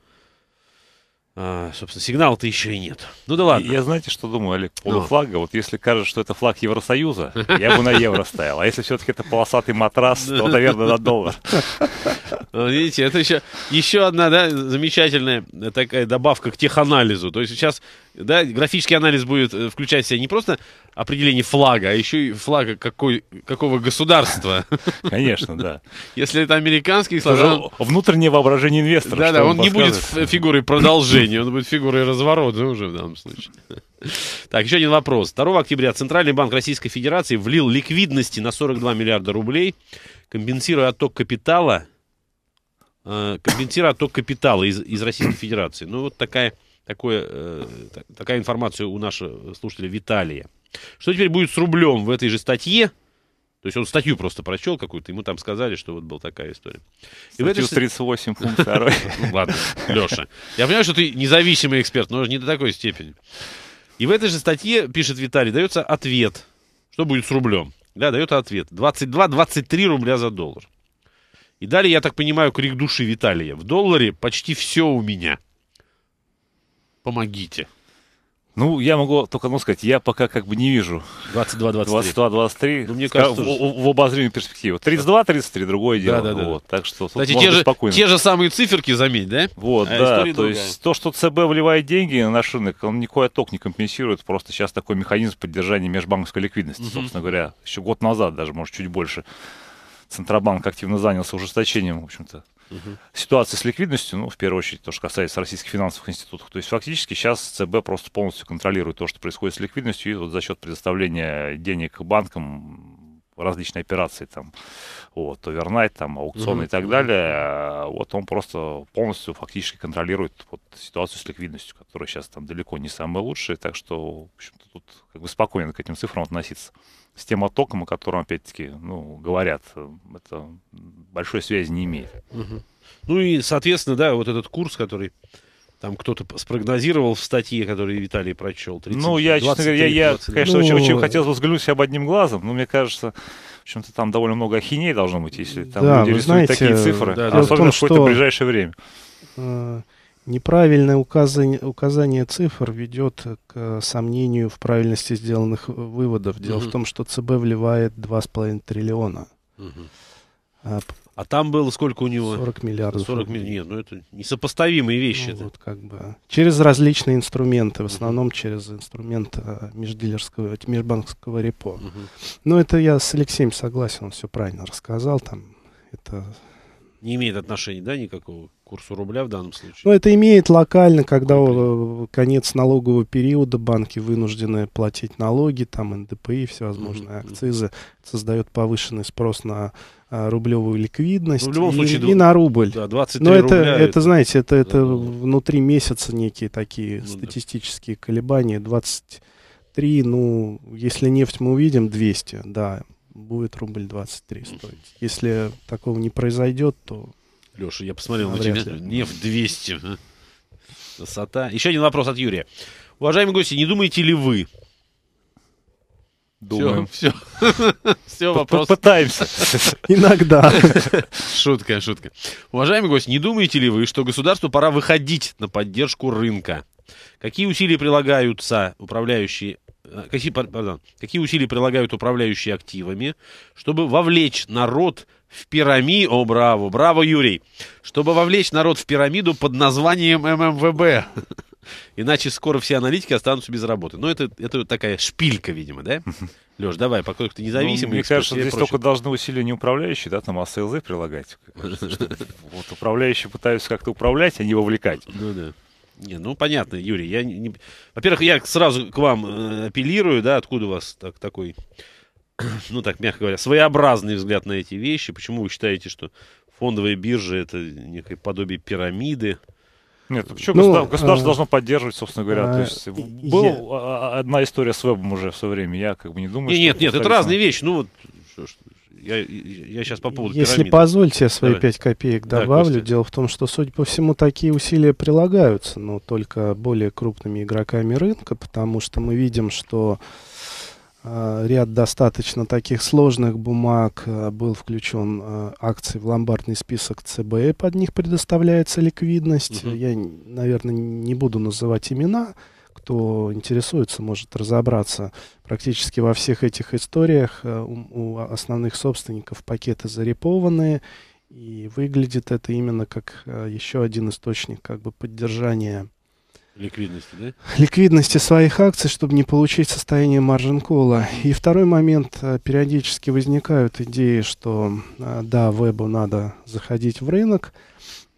а, собственно, сигнала-то еще и нет. Ну да ладно. Я знаете, что думаю, Олег, ну. полуфлага, вот если кажется, что это флаг Евросоюза, я бы на евро ставил. А если все-таки это полосатый матрас, то, наверное, на доллар. Ну, видите, это еще, еще одна да, замечательная такая добавка к теханализу. То есть сейчас да, графический анализ будет э, включать в себя не просто определение флага, а еще и флага какой, какого государства. Конечно, да. Если это американский слова... Внутреннее воображение инвестора. Да, да, он не будет фигурой продолжения, он будет фигурой разворота уже в данном случае. Так, еще один вопрос. 2 октября Центральный банк Российской Федерации влил ликвидности на 42 миллиарда рублей, компенсируя отток капитала э, компенсируя отток капитала из, из Российской Федерации. Ну, вот такая Такое, э, такая информация у нашего слушателя Виталия. Что теперь будет с рублем в этой же статье? То есть он статью просто прочел какую-то, ему там сказали, что вот была такая история. и в этой... 38 пункт 2. Ну ладно, Леша. Я понимаю, что ты независимый эксперт, но не до такой степени. И в этой же статье, пишет Виталий, дается ответ, что будет с рублем. Да, дает ответ. 22-23 рубля за доллар. И далее, я так понимаю, крик души Виталия. В долларе почти все у меня. Помогите. Ну, я могу только ну, сказать, я пока как бы не вижу. 22-23. 22 Ну, мне кажется, в, в, обозримой перспективе. 32-33, другое дело. Да, да, да. Вот, так что Кстати, те же, спокойно. те же самые циферки, заметь, да? Вот, а да. То другая. есть то, что ЦБ вливает деньги на рынок, он никакой отток не компенсирует. Просто сейчас такой механизм поддержания межбанковской ликвидности, угу. собственно говоря. Еще год назад даже, может, чуть больше. Центробанк активно занялся ужесточением, в общем-то, Ситуация с ликвидностью, ну, в первую очередь, то, что касается российских финансовых институтов. То есть фактически сейчас ЦБ просто полностью контролирует то, что происходит с ликвидностью, и вот за счет предоставления денег банкам различные операции, там, вот, овернайт, там, аукционы mm-hmm. и так далее, а вот он просто полностью фактически контролирует вот, ситуацию с ликвидностью, которая сейчас там далеко не самая лучшая, так что, в общем-то, тут как бы спокойно к этим цифрам относиться. С тем оттоком, о котором, опять-таки, ну, говорят, это большой связи не имеет. Mm-hmm. Ну и, соответственно, да, вот этот курс, который там кто-то спрогнозировал в статье, которую Виталий прочел. 30, ну, я, 20, честно говоря, я, 20, я конечно, ну... очень, очень ну, хотел взглянуть об одним глазом, но мне кажется, в общем-то, там довольно много ахиней должно быть, если там да, люди рисуют знаете, такие цифры, да, особенно том, в какое-то ближайшее время. Э, неправильное указание, указание цифр ведет к э, сомнению в правильности сделанных э, выводов. Дело угу. в том, что ЦБ вливает 2,5 триллиона. Угу. А там было сколько у него? 40 миллиардов. 40 миллиардов. Нет, ну это несопоставимые вещи. Ну, это. вот как бы. Через различные инструменты, в основном через инструмент э, междилерского, межбанковского репо. Угу. Ну, Но это я с Алексеем согласен, он все правильно рассказал. Там это не имеет отношения, да, никакого к курсу рубля в данном случае? Ну, это имеет локально, когда Купли. конец налогового периода, банки вынуждены платить налоги, там НДПИ, всевозможные mm-hmm. акцизы, создает повышенный спрос на а, рублевую ликвидность ну, в любом и, случае, и на рубль. Да, 23 Но это, рубля. Это, это, знаете, это, это да, внутри месяца некие такие ну, статистические да. колебания. 23, ну, если нефть мы увидим, 200, да, будет рубль 23 стоить. Если такого не произойдет, то... Леша, я посмотрел на тебя. Нефть 200. Красота. Еще один вопрос от Юрия. Уважаемые гости, не думаете ли вы, Думаем. Все, все. все вопрос. Пытаемся. Иногда. шутка, шутка. Уважаемый гость, не думаете ли вы, что государству пора выходить на поддержку рынка? Какие усилия прилагаются управляющие э, Какие, pardon, какие усилия прилагают управляющие активами, чтобы вовлечь народ в пирамиду... О, браво, браво, Юрий! Чтобы вовлечь народ в пирамиду под названием ММВБ. Иначе скоро все аналитики останутся без работы. Но это, это такая шпилька, видимо, да? Леш, давай, поскольку ты независимый. Ну, мне кажется, здесь прочее. только должны усилия не управляющие, да, там, а СЛЗ прилагать. Вот управляющие пытаются как-то управлять, а не вовлекать. Ну да. Не, ну понятно, Юрий. Я не... Во-первых, я сразу к вам э, апеллирую, да, откуда у вас так, такой, ну так мягко говоря, своеобразный взгляд на эти вещи. Почему вы считаете, что фондовые биржи это некое подобие пирамиды? Нет, почему ну, государство, государство а, должно поддерживать, собственно говоря. то а, есть, я... была одна история с вебом уже в свое время. Я как бы не думаю, нет, что... Нет, нет, это разные вещи. Ну, вот, я, я сейчас по поводу Если пирамиды. позвольте, я свои пять копеек добавлю. Да, Дело в том, что, судя по всему, такие усилия прилагаются, но только более крупными игроками рынка, потому что мы видим, что а, ряд достаточно таких сложных бумаг а, был включен а, акций в ломбардный список ЦБ, под них предоставляется ликвидность. Угу. Я, наверное, не буду называть имена, кто интересуется, может разобраться. Практически во всех этих историях э, у, у основных собственников пакеты зарепованные, и выглядит это именно как э, еще один источник как бы поддержания Ликвидности, да? Ликвидности своих акций, чтобы не получить состояние маржин-кола. И второй момент. Э, периодически возникают идеи, что э, да, вебу надо заходить в рынок,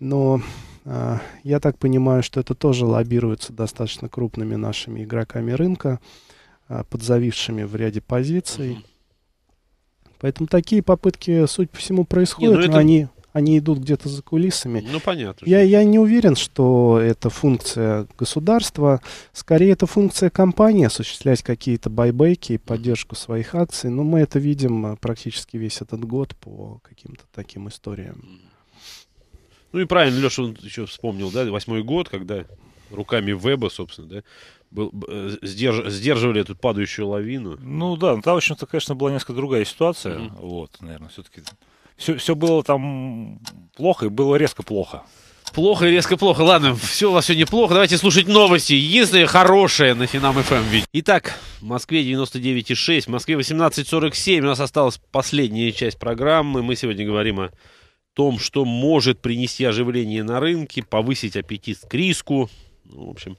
но э, я так понимаю, что это тоже лоббируется достаточно крупными нашими игроками рынка, подзавившими в ряде позиций. Поэтому такие попытки, суть по всему, происходят, Не, ну это... они они идут где-то за кулисами. Ну, понятно. Я, я не уверен, что это функция государства. Скорее, это функция компании осуществлять какие-то байбеки и поддержку своих акций. Но мы это видим э, практически весь этот год по каким-то таким историям. Ну и правильно, Леша еще вспомнил, да, восьмой год, когда руками веба, собственно, да, был, э, сдерж, сдерживали эту падающую лавину. Ну да, но там, в общем-то, конечно, была несколько другая ситуация. Mm-hmm. Вот, наверное, все-таки все, все было там плохо и было резко плохо. Плохо и резко плохо. Ладно, все у вас сегодня плохо. Давайте слушать новости. Единственное хорошее на Финам ФМ. Эм Итак, в Москве 99,6, в Москве 18,47. У нас осталась последняя часть программы. Мы сегодня говорим о том, что может принести оживление на рынке, повысить аппетит к риску. Ну, в общем,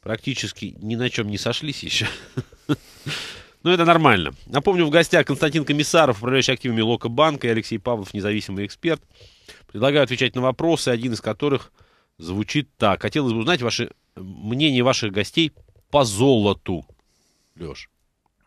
практически ни на чем не сошлись еще. Но ну, это нормально. Напомню, в гостях Константин Комиссаров, управляющий активами Локобанка, и Алексей Павлов, независимый эксперт. Предлагаю отвечать на вопросы, один из которых звучит так. Хотелось бы узнать ваше э, мнение ваших гостей по золоту, Леш.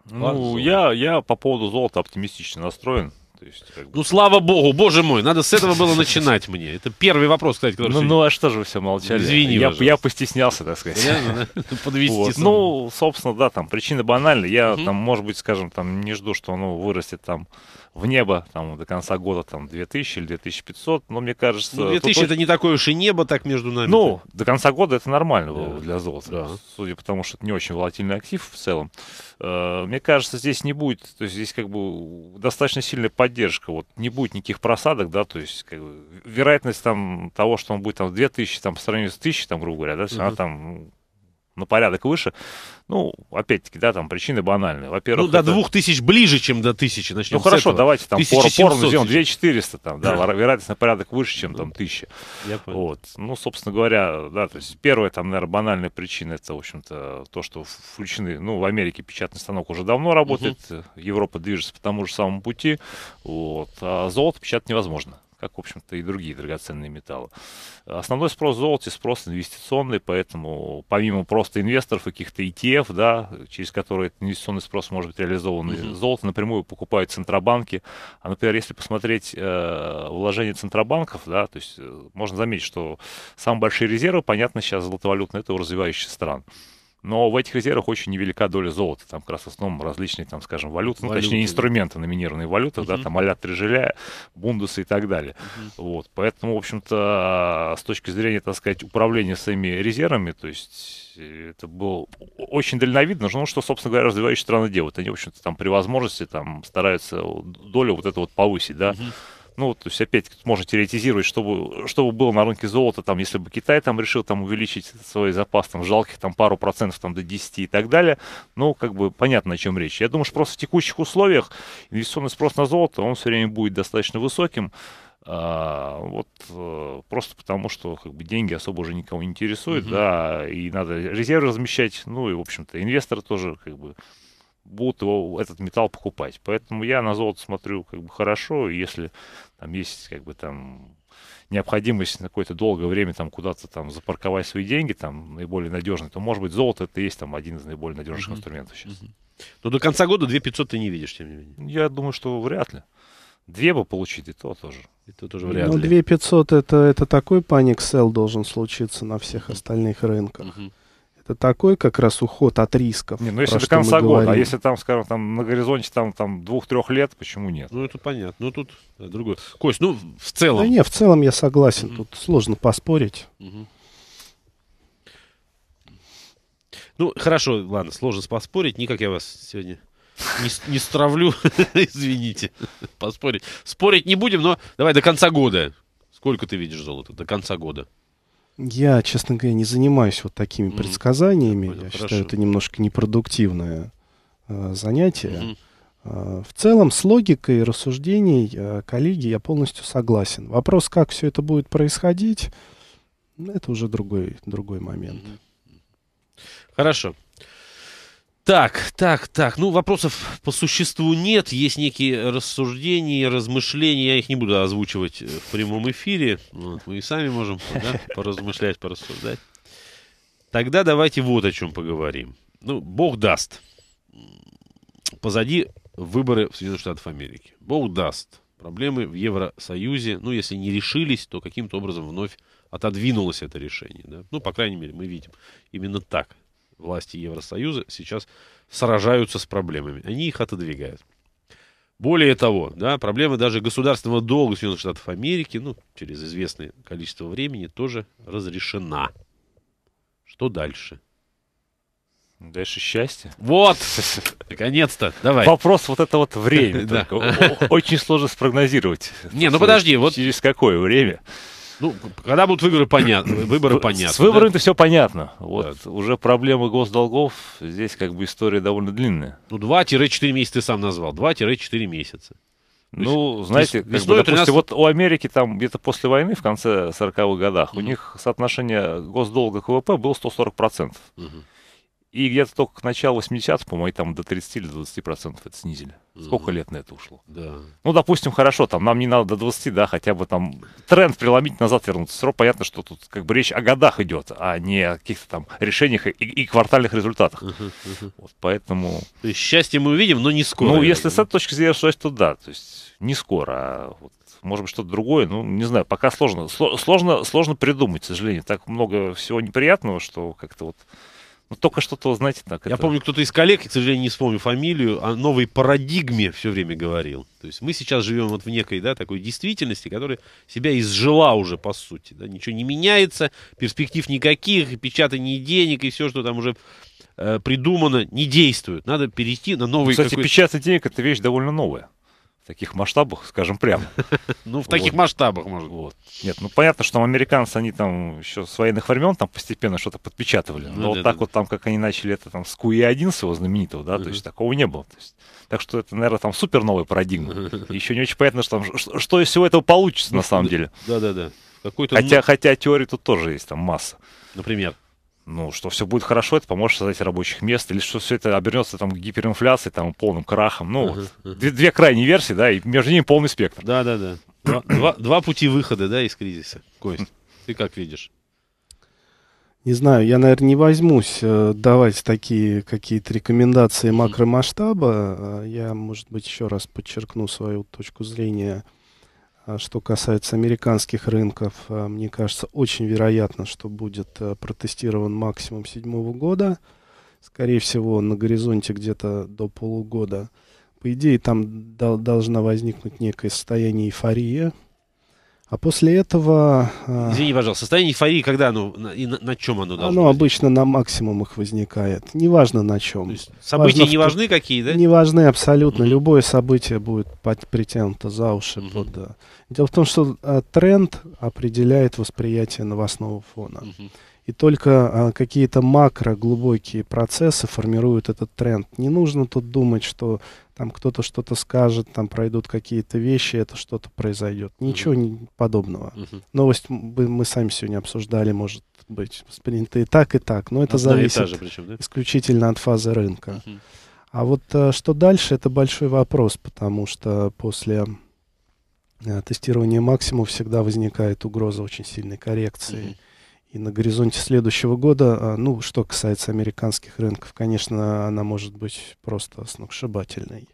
Ну, золоту. я, я по поводу золота оптимистично настроен. То есть, как ну, бы... Ну, слава богу, боже мой, надо с этого было начинать мне. Это первый вопрос, кстати, который... Ну, ну а что же вы все молчали? Извини, я, я постеснялся, так сказать. Реально, подвести. Вот. Ну, собственно, да, там причина банальная. Я угу. там, может быть, скажем, там не жду, что оно вырастет там в небо там, до конца года там 2000 или 2500, но мне кажется... Ну, 2000 тут... это не такое уж и небо так между нами. Ну, до конца года это нормально да. было для золота, да. судя по тому, что это не очень волатильный актив в целом. Э, мне кажется, здесь не будет, то есть здесь как бы достаточно сильная поддержка, вот не будет никаких просадок, да, то есть как бы, вероятность там того, что он будет там 2000 там, по сравнению с 1000, там, грубо говоря, да, угу. она там ну, на порядок выше. Ну, опять-таки, да, там причины банальные. Во-первых, ну, до это... 2000 ближе, чем до 1000, начнем Ну, хорошо, этого. давайте там пор, порно сделаем 2400, там, да, да. вероятность на порядок выше, чем там 1000. Я понял. Вот. Ну, собственно говоря, да, то есть первая там, наверное, банальная причина, это, в общем-то, то, что включены, ну, в Америке печатный станок уже давно работает, угу. Европа движется по тому же самому пути, вот, а золото печатать невозможно как, в общем-то, и другие драгоценные металлы. Основной спрос в золоте, спрос инвестиционный, поэтому помимо просто инвесторов и каких-то ETF, да, через которые этот инвестиционный спрос может быть реализован, mm-hmm. золото напрямую покупают центробанки. А, например, если посмотреть э, вложения центробанков, да, то есть э, можно заметить, что самые большие резервы, понятно, сейчас золотовалютные, это у развивающихся стран. Но в этих резервах очень невелика доля золота. Там как раз в основном различные, там, скажем, валюты, валюты. Ну, точнее, инструменты номинированные валюты, угу. да, там а-ля трежеля, бундусы и так далее. Угу. Вот. Поэтому, в общем-то, с точки зрения, так сказать, управления своими резервами, то есть э, это было очень дальновидно, ну, что, собственно говоря, развивающие страны делают. Они, в общем-то, там при возможности там стараются э, долю вот эту вот повысить, да. Угу. Ну, то есть, опять можно теоретизировать, чтобы, чтобы было на рынке золота, там, если бы Китай там решил там увеличить свой запас, там, жалких там пару процентов там до 10 и так далее, ну, как бы понятно, о чем речь. Я думаю, что просто в текущих условиях инвестиционный спрос на золото, он все время будет достаточно высоким, а, вот а, просто потому, что как бы деньги особо уже никого не интересуют, угу. да, и надо резервы размещать, ну и, в общем-то, инвесторы тоже как бы будут его, этот металл покупать. Поэтому я на золото смотрю как бы хорошо, если там есть как бы там необходимость на какое-то долгое время там куда-то там запарковать свои деньги, там наиболее надежный, то, может быть, золото это и есть там один из наиболее надежных uh-huh. инструментов сейчас. Uh-huh. Но до конца года 2500 ты не видишь, тем не менее. Я думаю, что вряд ли. Две бы получить, и то тоже. И то тоже вряд ну, ли. Ну, 2500 это, это такой паник сел должен случиться на всех остальных рынках. Uh-huh это такой как раз уход от рисков. Не, ну если до конца года, а говорим. а если там, скажем, там на горизонте там, там двух-трех лет, почему нет? Ну это понятно. Ну тут э, другое. Кость, ну в целом. Да не, в целом я согласен. Угу. Тут сложно поспорить. Угу. Ну, хорошо, ладно, сложно поспорить. Никак я вас сегодня не, не стравлю. Извините, поспорить. Спорить не будем, но давай до конца года. Сколько ты видишь золота до конца года? Я, честно говоря, не занимаюсь вот такими mm-hmm. предсказаниями. Я, понял, Я считаю, это немножко непродуктивное э, занятие. Mm-hmm. в целом, с логикой рассуждений э, коллеги я полностью согласен. Вопрос, как все это будет происходить, это уже другой, другой момент. Хорошо. Так, так, так. Ну, вопросов по существу нет. Есть некие рассуждения, размышления. Я их не буду озвучивать э, в прямом эфире. Ну, вот, мы и сами можем да, поразмышлять, порассуждать. Тогда давайте вот о чем поговорим. Ну, бог даст. Позади выборы в Соединенных Штатах Америки. Бог даст. Проблемы в Евросоюзе, ну, если не решились, то каким-то образом вновь отодвинулось это решение. Да? Ну, по крайней мере, мы видим именно так Власти Евросоюза сейчас сражаются с проблемами. Они их отодвигают. Более того, да, проблемы даже государственного долга Соединенных Штатов Америки, ну, через известное количество времени, тоже разрешена. Что дальше? Дальше счастье. Вот! Наконец-то, давай. Вопрос вот это вот время. Очень сложно спрогнозировать. Не, ну подожди. вот Через какое время? Ну, когда будут выборы, понятно. Выборы понятно. С выборами-то да? все понятно. Вот да. уже проблемы госдолгов, здесь как бы история довольно длинная. Ну, 2-4 месяца ты сам назвал. 2-4 месяца. Ну, знаете, как бы, допустим, 13... вот у Америки там где-то после войны, в конце 40-х годах, mm-hmm. у них соотношение госдолга к ВВП было 140%. Mm-hmm. И где-то только к началу 80-х, по-моему, там до 30 или 20 процентов это снизили. Сколько лет на это ушло? Да. Ну, допустим, хорошо, там нам не надо до 20, да, хотя бы там тренд преломить, назад вернуться. Срок понятно, что тут как бы речь о годах идет, а не о каких-то там решениях и, и квартальных результатах. Uh-huh, uh-huh. Вот поэтому... То есть счастье мы увидим, но не скоро. Ну, если с этой точки зрения, то да, то есть не скоро, а вот может быть, что-то другое, ну, не знаю, пока сложно. Сло- сложно, сложно придумать, к сожалению. Так много всего неприятного, что как-то вот ну, только что-то, знаете, так. Я это... помню, кто-то из коллег, к сожалению, не вспомню фамилию, о новой парадигме все время говорил. То есть мы сейчас живем вот в некой, да, такой действительности, которая себя изжила уже, по сути. Да? Ничего не меняется, перспектив никаких, печатание денег и все, что там уже э, придумано, не действует. Надо перейти на новый... Ну, кстати, печатать денег — это вещь довольно новая. В таких масштабах, скажем прямо. Ну, в таких масштабах, может. Вот. Нет, ну понятно, что американцы, они там еще с военных времен там постепенно что-то подпечатывали. Ну Но вот так вот там, как они начали это там с QE1 своего знаменитого, да, то есть такого не было. Так что это, наверное, там супер новый парадигма. Еще не очень понятно, что, из всего этого получится на ну, самом деле. Да-да-да. Хотя, хотя теории тут тоже есть там масса. Например? ну, что все будет хорошо, это поможет создать рабочих мест, или что все это обернется там гиперинфляцией, там полным крахом. Ну, uh-huh, вот, две, две крайние версии, да, и между ними полный спектр. Да, да, да. Два, два пути выхода, да, из кризиса. Кость, ты как видишь? Не знаю, я, наверное, не возьмусь э, давать такие какие-то рекомендации макромасштаба. Э, я, может быть, еще раз подчеркну свою точку зрения – а что касается американских рынков, э, мне кажется, очень вероятно, что будет э, протестирован максимум седьмого года. Скорее всего, на горизонте где-то до полугода. По идее, там должна возникнуть некое состояние эйфории, а после этого... А, Извини, пожалуйста, состояние эйфории, когда оно, и на, на чем оно должно Оно возникать? обычно на максимумах возникает. Неважно на чем. То есть события важно не важны какие, да? Не важны абсолютно. Mm-hmm. Любое событие будет под, притянуто за уши. Mm-hmm. Под, да. Дело в том, что а, тренд определяет восприятие новостного фона. Mm-hmm. И только а, какие-то макро глубокие процессы формируют этот тренд. Не нужно тут думать, что там кто-то что-то скажет, там пройдут какие-то вещи, это что-то произойдет. Ничего mm-hmm. подобного. Mm-hmm. Новость мы, сами сегодня обсуждали, может быть, спринты и так, и так, но это Одна зависит же, причем, да? исключительно от фазы рынка. Mm-hmm. А вот э, что дальше, это большой вопрос, потому что после э, тестирования максимум всегда возникает угроза очень сильной коррекции. Mm-hmm. И на горизонте следующего года, а, ну, что касается американских рынков, конечно, она может быть просто сногсшибательной.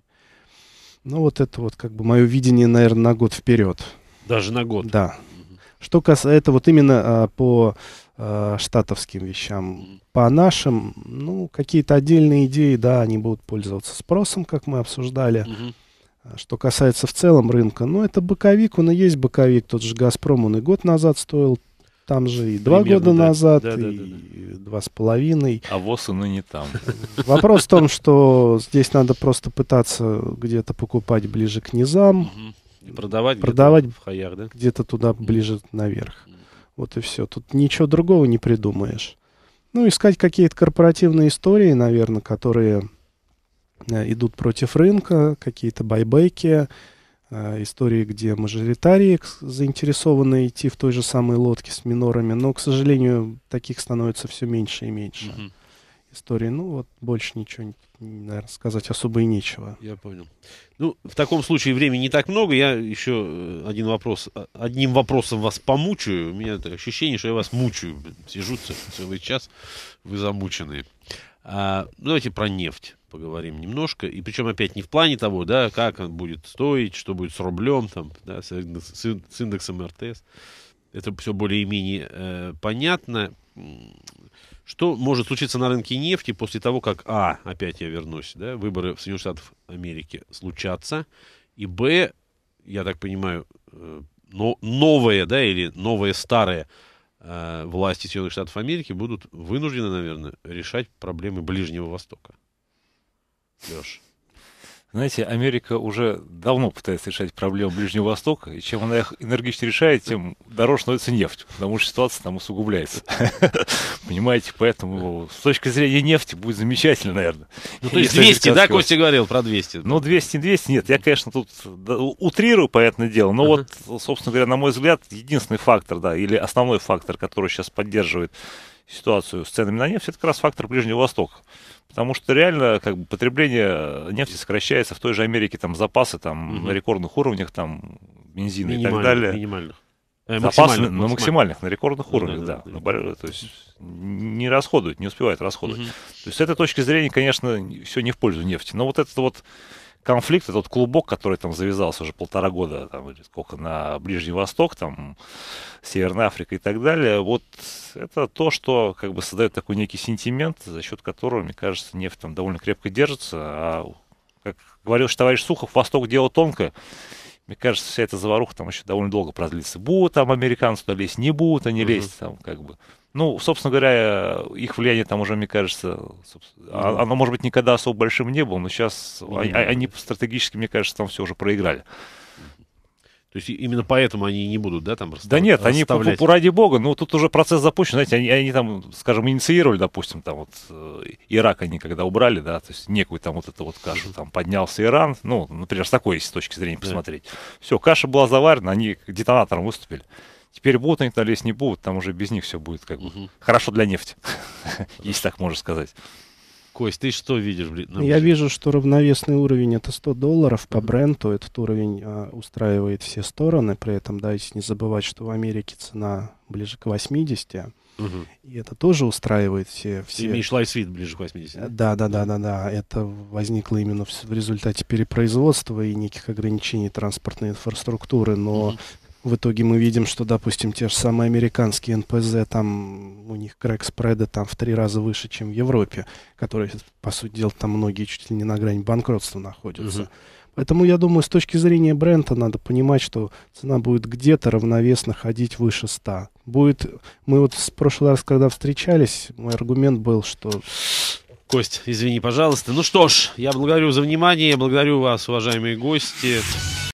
Ну, вот это вот как бы мое видение, наверное, на год вперед. Даже на год? Да. Угу. Что касается, вот именно а, по а, штатовским вещам. Угу. По нашим, ну, какие-то отдельные идеи, да, они будут пользоваться спросом, как мы обсуждали. Угу. Что касается в целом рынка, ну, это боковик, он и есть боковик. Тот же «Газпром», он и год назад стоил там же и два года да, назад, да, да, и да, да. два с половиной. А ВОЗ и не там. Вопрос в том, что здесь надо просто пытаться где-то покупать ближе к низам. И продавать, продавать где-то в хаях, да? Где-то туда ближе наверх. Вот и все. Тут ничего другого не придумаешь. Ну, искать какие-то корпоративные истории, наверное, которые э, идут против рынка, какие-то байбеки, Э, истории, где мажоритарии заинтересованы идти в той же самой лодке с минорами, но, к сожалению, таких становится все меньше и меньше. Угу. Истории, ну вот больше ничего, наверное, сказать особо и нечего. Я понял. Ну, в таком случае времени не так много. Я еще э, один вопрос, а, одним вопросом вас помучаю. У меня это ощущение, что я вас мучаю. Сижу целый час, вы замученные. А, давайте про нефть поговорим немножко. И причем опять не в плане того, да, как он будет стоить, что будет с рублем, там, да, с, с индексом РТС. Это все более-менее э, понятно. Что может случиться на рынке нефти после того, как, а, опять я вернусь, да, выборы в Соединенных Штатах Америки случатся, и, б, я так понимаю, э, но новое, да, или новое старое Э, власти Соединенных Штатов Америки будут вынуждены, наверное, решать проблемы Ближнего Востока. Леша. Знаете, Америка уже давно пытается решать проблему Ближнего Востока, и чем она их энергично решает, тем дороже становится нефть, потому что ситуация там усугубляется. Понимаете, поэтому с точки зрения нефти будет замечательно, наверное. Ну, то есть 200, да, Костя говорил про 200? Ну, 200, 200, нет, я, конечно, тут утрирую, понятное дело, но вот, собственно говоря, на мой взгляд, единственный фактор, да, или основной фактор, который сейчас поддерживает ситуацию с ценами на нефть, это как раз фактор Ближнего Востока. Потому что реально как бы, потребление нефти сокращается в той же Америке, там запасы там, угу. на рекордных уровнях там, бензина и так далее. Минимальных. Э, запасы максимальных, на максимальных, на рекордных уровнях, да. да, да, да. То есть не расходуют, не успевают расходовать. Угу. То есть с этой точки зрения, конечно, все не в пользу нефти. Но вот этот вот конфликт, этот клубок, который там завязался уже полтора года, там, или сколько, на Ближний Восток, там, Северная Африка и так далее, вот это то, что как бы создает такой некий сентимент, за счет которого, мне кажется, нефть там довольно крепко держится, а как говорил товарищ Сухов, Восток дело тонкое, мне кажется, вся эта заваруха там еще довольно долго продлится. Будут там американцы туда лезть, не будут они лезть там как бы. Ну, собственно говоря, их влияние там уже, мне кажется, mm-hmm. оно, может быть, никогда особо большим не было, но сейчас mm-hmm. они, а, они стратегически, мне кажется, там все уже проиграли. То есть именно поэтому они не будут, да, там расставлять. Да нет, они, по-моему ради бога, ну тут уже процесс запущен, знаете, они, они там, скажем, инициировали, допустим, там вот э, Ирак они когда убрали, да, то есть некую там вот эту вот кашу, там поднялся Иран, ну, например, с такой с точки зрения посмотреть. Да. Все, каша была заварена, они детонатором выступили. Теперь будут они туда лезть, не будут, там уже без них все будет как бы. Хорошо для нефти, если так можно сказать. Кость, ты что видишь? Блин, Я вижу, что равновесный уровень это 100 долларов по бренду. Этот уровень а, устраивает все стороны. При этом давайте не забывать, что в Америке цена ближе к 80. Угу. И это тоже устраивает все... все... Ты имеешь лайфсвит ближе к 80. Да, да, да, да, да. Это возникло именно в, в результате перепроизводства и неких ограничений транспортной инфраструктуры. Но угу в итоге мы видим, что, допустим, те же самые американские НПЗ, там у них крэк спреды там в три раза выше, чем в Европе, которые, по сути дела, там многие чуть ли не на грани банкротства находятся. Угу. Поэтому, я думаю, с точки зрения бренда надо понимать, что цена будет где-то равновесно ходить выше 100. Будет... Мы вот в прошлый раз, когда встречались, мой аргумент был, что Кость, извини, пожалуйста. Ну что ж, я благодарю за внимание, благодарю вас, уважаемые гости.